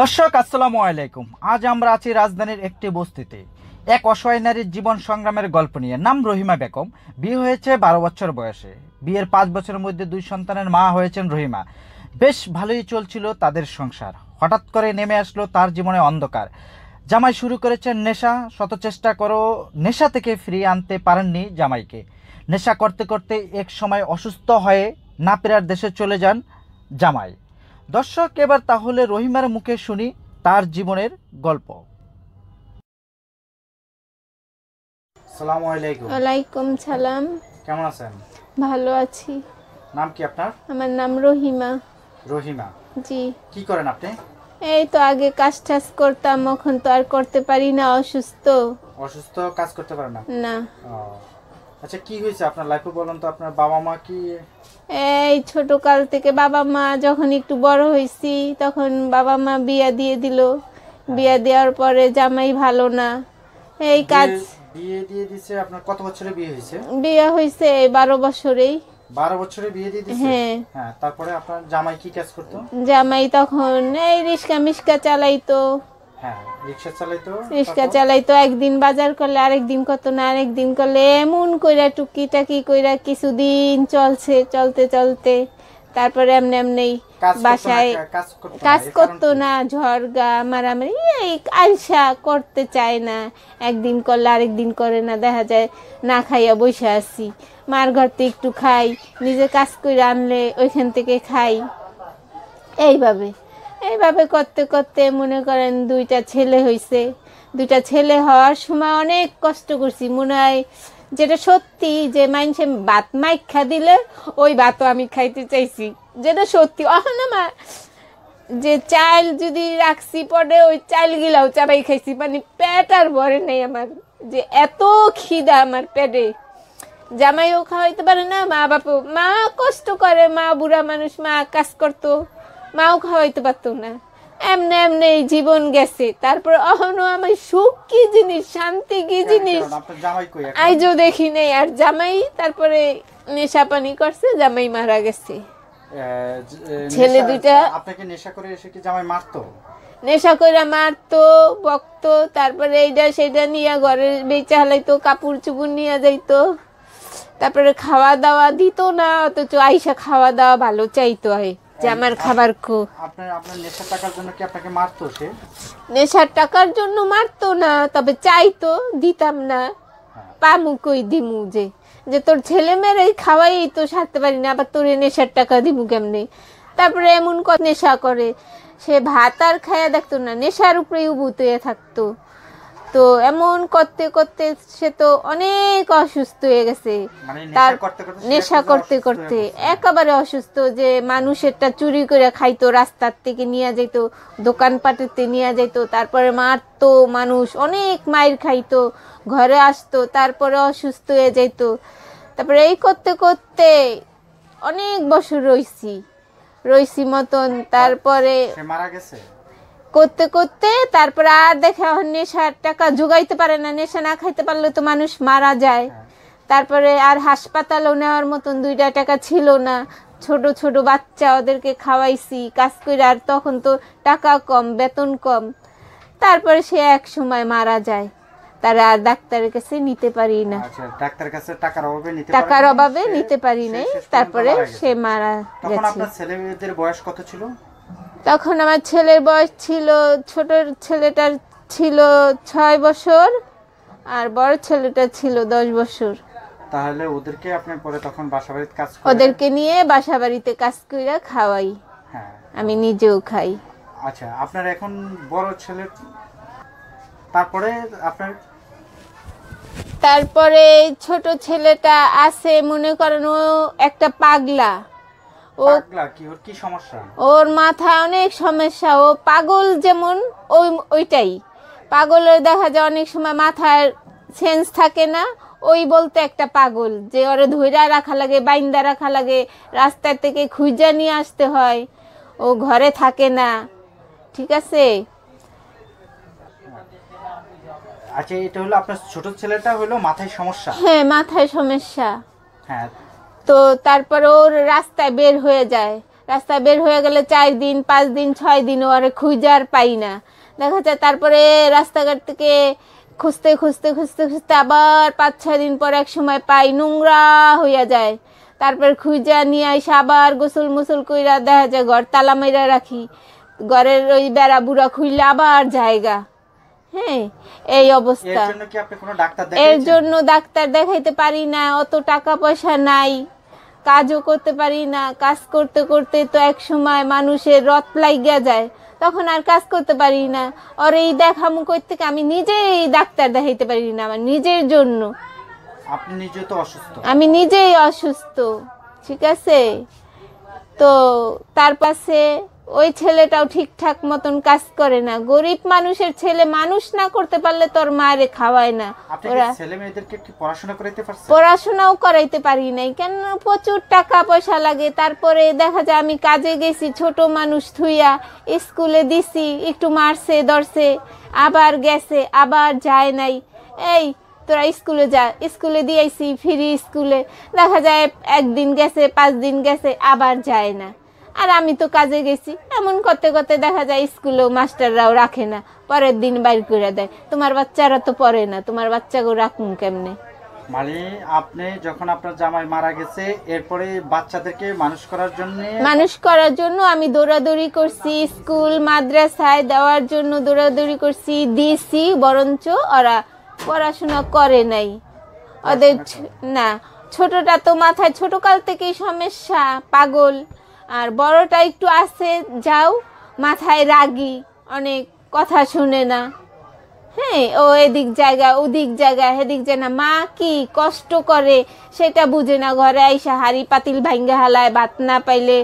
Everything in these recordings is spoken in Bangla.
দর্শক আসসালামু আলাইকুম আজ আমরা আছি রাজধানীর একটি বস্তিতে এক অসহায় নারীর জীবন সংগ্রামের গল্প নিয়ে নাম রহিমা বেগম বিয়ে হয়েছে বারো বছর বয়সে বিয়ের পাঁচ বছরের মধ্যে দুই সন্তানের মা হয়েছেন রহিমা বেশ ভালোই চলছিল তাদের সংসার হঠাৎ করে নেমে আসলো তার জীবনে অন্ধকার জামাই শুরু করেছেন নেশা শত চেষ্টা করো নেশা থেকে ফিরিয়ে আনতে পারেননি জামাইকে নেশা করতে করতে এক সময় অসুস্থ হয়ে না পেরার দেশে চলে যান জামাই দর্শক এবার তাহলে রহিমার মুখে শুনি তার জীবনের গল্প আসসালামু আলাইকুম ওয়ালাইকুম সালাম কেমন আছেন ভালো আছি নাম কি আপনার আমার নাম রহিমা রহিমা জি কি করেন আপনি এই তো আগে কাজ টাজ করতাম এখন তো আর করতে পারি না অসুস্থ অসুস্থ কাজ করতে পারেন না না আচ্ছা কি হয়েছে আপনার লাইফে বলেন তো আপনার বাবা মা কি এই ছোট কাল থেকে বাবা মা যখন একটু বড় হইছি তখন বাবা মা বিয়া দিয়ে দিল বিয়া দেওয়ার পরে জামাই ভালো না এই কাজ বিয়ে দিয়ে দিছে আপনার কত বছরে বিয়ে হয়েছে বিয়ে হয়েছে বারো বছরেই বারো বছরে বিয়ে দিয়ে দিছে হ্যাঁ।, হ্যাঁ তারপরে আপনার জামাই কি কাজ করতো জামাই তখন এই রিস্কা মিস্কা চালাইতো হ্যাঁ, রিক্সা চালাইতো একদিন বাজার করলে আরেকদিন দিন করতো না আরেকদিন করলে এমন কইরা টুকি টাকি কইরা কিছুদিন চলছে চলতে চলতে তারপরে এমনি এমনি বাসায় কাজ করতো না ঝড়গা মারামারি এই আলসা করতে চায় না একদিন করলে আরেকদিন করে না দেখা যায় না খাইয়া বসে আছি মার ঘর থেকে একটু খাই নিজে কাজ করে আনলে ওইখান থেকে খাই এইভাবে এইভাবে করতে করতে মনে করেন দুইটা ছেলে হয়েছে দুইটা ছেলে হওয়ার সময় অনেক কষ্ট করছি মনে হয় যেটা সত্যি যে মানুষে বাত মাইখা দিলে ওই বাতও আমি খাইতে চাইছি যেটা সত্যি অহন আমার যে চাল যদি রাখছি পরে ওই চালগুলাও চাবাই খাইছি মানে পেট আর ভরে নেই আমার যে এত খিদা আমার পেটে জামাইও খাওয়াইতে পারে না মা বাপু মা কষ্ট করে মা বুড়া মানুষ মা কাজ করতো মাও খাওয়াইতে পারতো না এমনি এমনি এই জীবন গেছে তারপর অহনো আমার সুখ কি জিনিস শান্তি কি জিনিস আইজো দেখি নাই আর জামাই তারপরে নেশা পানি করছে জামাই মারা গেছে ছেলে দুটা আপনাকে নেশা করে এসে কি জামাই মারতো নেশা কইরা মারতো বকতো তারপরে এইটা সেটা নিয়ে ঘরের বেচা হালাইতো কাপড় চুপুর নিয়ে যাইতো তারপরে খাওয়া দাওয়া দিত না অথচ আইসা খাওয়া দাওয়া ভালো চাইতো হয় যে আমার খাবার খো আপনার আপনার নেশার টাকার জন্য কি আপনাকে মারতো সে নেশার টাকার জন্য মারতো না তবে চাইতো দিতাম না হ্যাঁ। পামু কই দিমু যে যে তোর ছেলে মেয়ের খাওয়াই তো সারতে পারি না আবার তোর নেশার টাকা দিমু কেমনে তারপরে এমন কত নেশা করে সে ভাত আর খায়া দেখতো না নেশার উপরেই উবুতে থাকতো তো এমন করতে করতে সে তো অনেক অসুস্থ হয়ে গেছে মানে তার নেশা করতে করতে একেবারে অসুস্থ যে মানুষেরটা চুরি করে খাইতো রাস্তার থেকে নিয়ে যেত দোকানপাটেতে নিয়ে যেত তারপরে মারতো মানুষ অনেক মায়ের খাইতো ঘরে আসতো তারপরে অসুস্থ হয়ে যেত তারপরে এই করতে করতে অনেক বছর রইছি রইছি মতন তারপরে মারা গেছে করতে করতে তারপরে আর দেখে নেশার টাকা যোগাইতে পারে না নেশা না খাইতে পারলে তো মানুষ মারা যায় হ্যাঁ। তারপরে আর হাসপাতালও নেওয়ার মতন দুইটা টাকা ছিল না ছোট ছোট বাচ্চা ওদেরকে খাওয়াইছি কাজ করে আর তখন তো টাকা কম বেতন কম তারপরে সে এক সময় মারা যায় তারা আর ডাক্তারের কাছে নিতে পারি না আচ্ছা, টাকার অভাবে নিতে পারি নাই তারপরে সে মারা গেছে আপনার ছেলে মেয়েদের বয়স কত ছিল তখন আমার ছেলের বয়স ছিল ছোট ছেলেটার ছিল ছয় বছর আর বড় ছেলেটা ছিল দশ বছর তাহলে ওদেরকে আপনি পরে তখন বাড়িতে কাজ ওদেরকে নিয়ে বাসাবাড়িতে কাজ করে খাওয়াই হ্যাঁ আমি নিজেও খাই আচ্ছা আপনার এখন বড় ছেলে তারপরে আপনার তারপরে ছোট ছেলেটা আছে মনে করেন ও একটা পাগলা ও সমস্যা ওর মাথা অনেক সমস্যা ও পাগল যেমন ওই ওইটাই পাগলের দেখা যায় অনেক সময় মাথার সেন্স থাকে না ওই বলতে একটা পাগল যে ওরে ধৈরা রাখা লাগে বাইন্দা রাখা লাগে রাস্তার থেকে খুঁজা নিয়ে আসতে হয় ও ঘরে থাকে না ঠিক আছে আচ্ছা এটা হলো আপনার ছোট ছেলেটা হলো মাথায় সমস্যা হ্যাঁ মাথায় সমস্যা হ্যাঁ তো তারপর ওর রাস্তায় বের হয়ে যায় রাস্তায় বের হয়ে গেলে চার দিন পাঁচ দিন ছয় দিন খুঁজে আর খুঁজার পাই না দেখা যায় তারপরে রাস্তাঘাট থেকে খুঁজতে খুঁজতে খুঁজতে খুঁজতে আবার পাঁচ ছয় দিন পর এক সময় পাই নোংরা হইয়া যায় তারপর খুঁজা নিয়ে আইসে আবার গোসল মুসল কইরা দেখা যায় ঘর তালা মেরা রাখি ঘরের ওই বেড়া বুড়া খুঁজলে আবার জায়গা হ্যাঁ এই অবস্থা এর জন্য ডাক্তার দেখাইতে পারি না অত টাকা পয়সা নাই কাজও করতে পারি না কাজ করতে করতে তো এক সময় মানুষের রথ লাগিয়া যায় তখন আর কাজ করতে পারি না আর এই দেখামু করতে আমি নিজেই ডাক্তার দেখাইতে পারি না আমার নিজের জন্য আপনি নিজে তো অসুস্থ আমি নিজেই অসুস্থ ঠিক আছে তো তার পাশে ওই ছেলেটাও ঠিকঠাক মতন কাজ করে না গরিব মানুষের ছেলে মানুষ না করতে পারলে তোর মায়ের খাওয়ায় না ওরা পড়াশোনাও করাইতে পারি নাই কেন প্রচুর টাকা পয়সা লাগে তারপরে দেখা যায় আমি কাজে গেছি ছোট মানুষ থুইয়া স্কুলে দিছি একটু মারছে দরছে আবার গেছে আবার যায় নাই এই তোরা স্কুলে যা স্কুলে দিয়েছি ফিরি স্কুলে দেখা যায় একদিন গেছে পাঁচ দিন গেছে আবার যায় না আর আমি তো কাজে গেছি এমন করতে করতে দেখা যায় স্কুলেও মাস্টাররাও রাখে না পরের দিন বাইর করে দেয় তোমার বাচ্চারা তো পড়ে না তোমার বাচ্চাকেও রাখুন কেমনে মানে আপনি যখন আপনার জামাই মারা গেছে এরপরে বাচ্চাদেরকে মানুষ করার জন্য মানুষ করার জন্য আমি দৌড়াদৌড়ি করছি স্কুল মাদ্রাসায় দেওয়ার জন্য দৌড়াদৌড়ি করছি দিয়েছি বরঞ্চ ওরা পড়াশোনা করে নাই ওদের আচ্ছা, আচ্ছা। না ছোটটা তো মাথায় ছোটকাল থেকেই সমস্যা পাগল আর বড়টা একটু আসে যাও মাথায় রাগি অনেক কথা শুনে না হ্যাঁ ও এদিক জায়গা ওদিক জায়গা হেদিক না মা কি কষ্ট করে সেটা বুঝে না ঘরে আইসা হাড়ি পাতিল ভাঙ্গা হালায় ভাত না পাইলে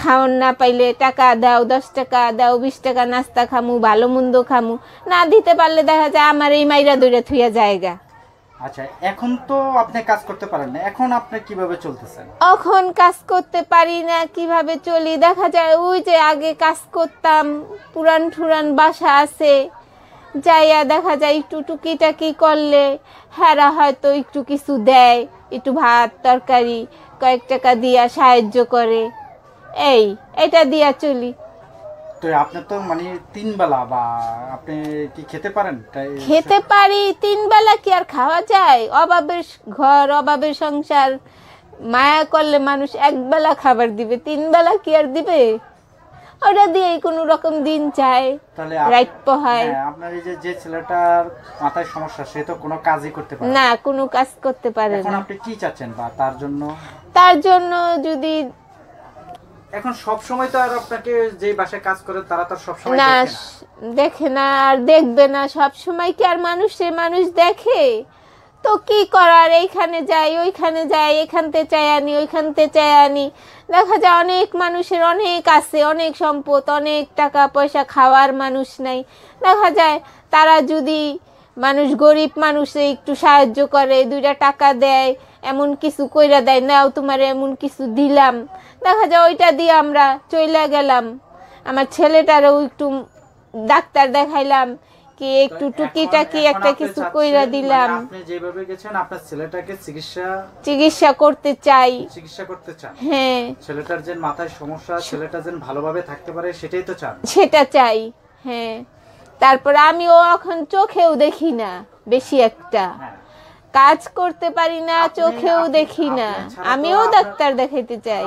খাওয়ান না পাইলে টাকা দাও দশ টাকা দাও বিশ টাকা নাস্তা খামু ভালো মন্দ খামু না দিতে পারলে দেখা যায় আমার এই মাইরা দৌড়ে থুইয়া জায়গা আচ্ছা, এখন তো কাজ করতে এখন আপনি কিভাবে কাজ করতে পারি না কিভাবে চলি দেখা যায় ওই যে আগে কাজ করতাম পুরান ঠুরান বাসা আছে যাইয়া দেখা যায় একটু টুকিটাকি করলে হ্যাঁ হয়তো একটু কিছু দেয় একটু ভাত তরকারি কয়েক টাকা দিয়া সাহায্য করে এই এটা দিয়া চলি তো আপনি তো মানে তিন বেলা বা আপনি কি খেতে পারেন খেতে পারি তিন বেলা কি আর খাওয়া যায় অভাবের ঘর অভাবের সংসার মায়া করলে মানুষ এক বেলা খাবার দিবে তিন বেলা কি আর দিবে ওটা দিয়েই কোনো রকম দিন চায় রাইট পোহায় হ্যাঁ, আপনার এই যে ছেলেটার মাথায় সমস্যা সে তো কোনো কাজই করতে পারে না কোনো কাজ করতে পারে না এখন আপনি কি চাচ্ছেন বা তার জন্য তার জন্য যদি এখন সব সময় তো আর আপনাকে যে বাসায় কাজ করে তারা তো সব সময় না দেখে না আর দেখবে না সব সময় কি আর মানুষ সে মানুষ দেখে তো কি করার এইখানে যাই ওইখানে যাই এখানতে চাই আনি ওইখানতে চাই আনি দেখা যায় অনেক মানুষের অনেক আছে অনেক সম্পদ অনেক টাকা পয়সা খাওয়ার মানুষ নাই দেখা যায় তারা যদি মানুষ গরিব মানুষে একটু সাহায্য করে দুইটা টাকা দেয় এমন কিছু কইরা দেয় নাও তোমার এমন কিছু দিলাম দেখা যায় ওইটা দিয়ে আমরা চইলা গেলাম আমার ছেলেটারও একটু ডাক্তার দেখাইলাম কি একটু টুকিটাকি একটা কিছু কইরা মানে দিলাম যেভাবে গেছেন আপনার ছেলেটাকে চিকিৎসা চিকিৎসা করতে চাই চিকিৎসা করতে চাই হ্যাঁ ছেলেটার মাথায় সমস্যা ছেলেটা যেন ভালোভাবে থাকতে পারে সেটাই তো চান সেটা চাই হ্যাঁ তারপর আমি ও এখন চোখেও দেখি না বেশি একটা কাজ করতে পারি না চোখেও দেখি না আমিও ডাক্তার দেখাইতে চাই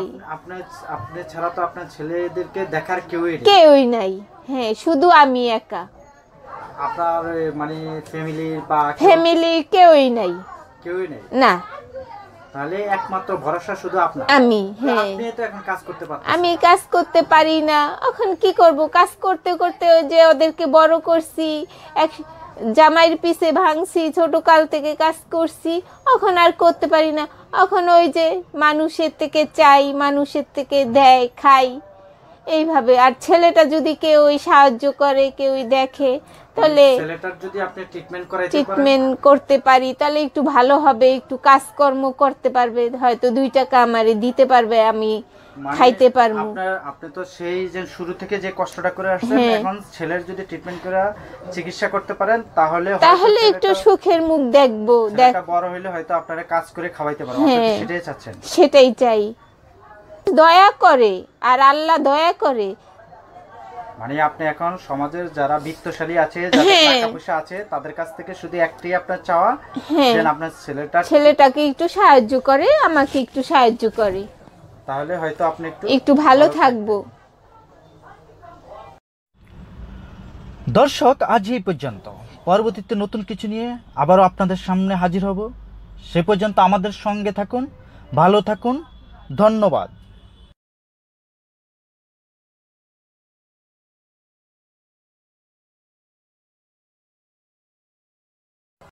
ছাড়া তো আপনার ছেলেদেরকে দেখার কেউই কেউই নাই হ্যাঁ শুধু আমি একা আপনার মানে বা ফ্যামিলি কেউই নাই কেউই নাই না তাহলে একমাত্র ভরসা শুধু আপনার আমি হ্যাঁ আপনি তো এখন কাজ করতে পারেন আমি কাজ করতে পারি না এখন কি করব কাজ করতে করতে যে ওদেরকে বড় করছি এক জামাইয়ের পিছে ভাঙছি ছোট কাল থেকে কাজ করছি এখন আর করতে পারি না এখন ওই যে মানুষের থেকে চাই মানুষের থেকে দেয় খাই এইভাবে আর ছেলেটা যদি কেউ সাহায্য করে কেউ দেখে তাহলে ট্রিটমেন্ট করতে পারি তাহলে একটু ভালো হবে একটু কাজকর্ম করতে পারবে হয়তো দুই টাকা আমারে দিতে পারবে আমি মানে খাইতে পারবো আপনি তো সেই যে শুরু থেকে যে কষ্টটা করে আসছেন হ্যাঁ। এখন ছেলের যদি ট্রিটমেন্ট করে চিকিৎসা করতে পারেন তাহলে তাহলে একটু সুখের মুখ দেখবো দেখ বড় হইলে হয়তো আপনারা কাজ করে খাওয়াইতে পারবো হ্যাঁ। সেটাই চাচ্ছেন সেটাই চাই দয়া করে আর আল্লাহ দয়া করে মানে আপনি এখন সমাজের যারা বিত্তশালী আছে হ্যাঁ। আছে তাদের কাছ থেকে শুধু একটি আপনার চাওয়া হ্যাঁ। আপনার ছেলেটা ছেলেটাকে একটু সাহায্য করে আমাকে একটু সাহায্য করে তাহলে হয়তো আপনি একটু একটু ভালো থাকবো দর্শক আজ এই পর্যন্ত পরবর্তীতে নতুন কিছু নিয়ে আবারও আপনাদের সামনে হাজির হব সে পর্যন্ত আমাদের সঙ্গে থাকুন ভালো থাকুন ধন্যবাদ